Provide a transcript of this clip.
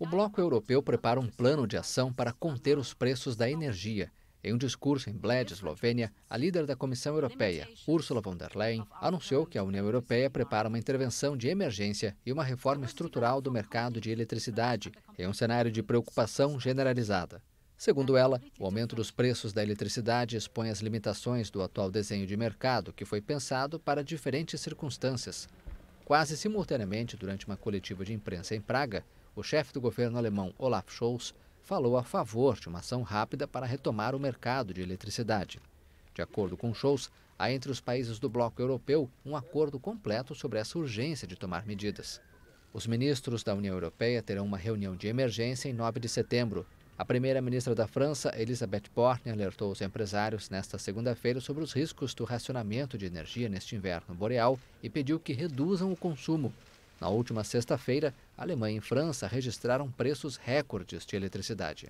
O Bloco Europeu prepara um plano de ação para conter os preços da energia. Em um discurso em Bled, Eslovênia, a líder da Comissão Europeia, Ursula von der Leyen, anunciou que a União Europeia prepara uma intervenção de emergência e uma reforma estrutural do mercado de eletricidade, em um cenário de preocupação generalizada. Segundo ela, o aumento dos preços da eletricidade expõe as limitações do atual desenho de mercado, que foi pensado para diferentes circunstâncias, Quase simultaneamente, durante uma coletiva de imprensa em Praga, o chefe do governo alemão Olaf Scholz falou a favor de uma ação rápida para retomar o mercado de eletricidade. De acordo com Scholz, há entre os países do bloco europeu um acordo completo sobre essa urgência de tomar medidas. Os ministros da União Europeia terão uma reunião de emergência em 9 de setembro a primeira-ministra da França, Elisabeth Borne, alertou os empresários nesta segunda-feira sobre os riscos do racionamento de energia neste inverno boreal e pediu que reduzam o consumo. Na última sexta-feira, Alemanha e França registraram preços recordes de eletricidade.